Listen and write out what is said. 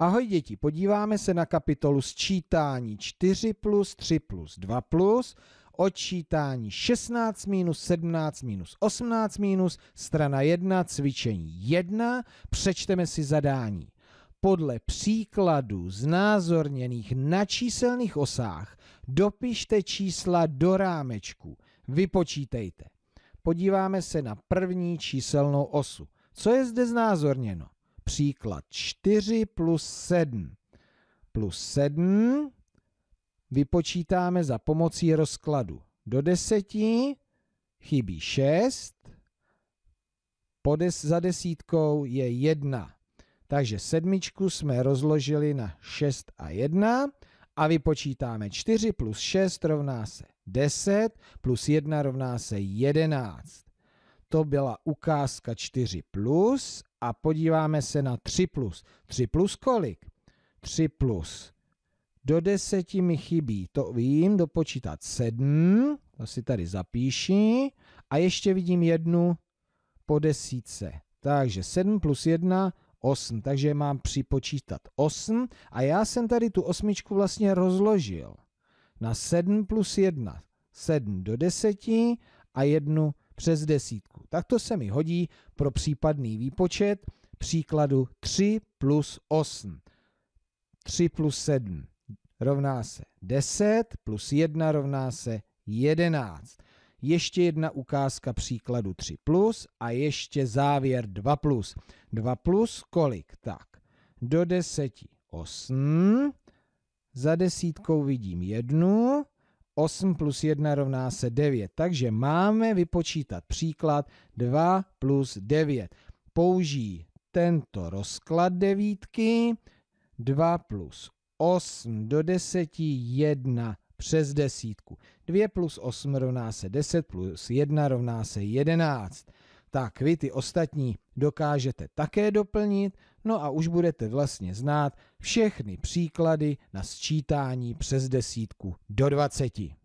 Ahoj děti, podíváme se na kapitolu sčítání 4 plus 3 plus 2 plus, odčítání 16 minus 17 minus 18 minus, strana 1, cvičení 1, přečteme si zadání. Podle příkladu znázorněných na číselných osách dopište čísla do rámečku. Vypočítejte. Podíváme se na první číselnou osu. Co je zde znázorněno? Příklad 4 plus 7 plus 7 vypočítáme za pomocí rozkladu do 10, chybí 6, des, za desítkou je 1. Takže sedmičku jsme rozložili na 6 a 1 a vypočítáme 4 plus 6 rovná se 10, plus 1 rovná se 11. To byla ukázka 4 plus a podíváme se na 3 plus. 3 plus kolik? 3 plus. Do 10 mi chybí, to vím, dopočítat 7, to si tady zapíši. A ještě vidím jednu po desíce. Takže 7 plus 1, 8. Takže mám připočítat 8 a já jsem tady tu osmičku vlastně rozložil na 7 plus 1. 7 do 10 a 1 přes desítku. Tak to se mi hodí pro případný výpočet příkladu 3 plus 8. 3 plus 7 rovná se 10, plus 1 rovná se 11. Ještě jedna ukázka příkladu 3 plus a ještě závěr 2 plus. 2 plus kolik? Tak, do 10 8, za desítkou vidím jednu, 8 plus 1 rovná se 9. Takže máme vypočítat příklad 2 plus 9. Použij tento rozklad devítky. 2 plus 8 do 10, 1 přes desítku. 2 plus 8 rovná se 10, plus 1 rovná se 11 tak vy ty ostatní dokážete také doplnit, no a už budete vlastně znát všechny příklady na sčítání přes desítku do dvaceti.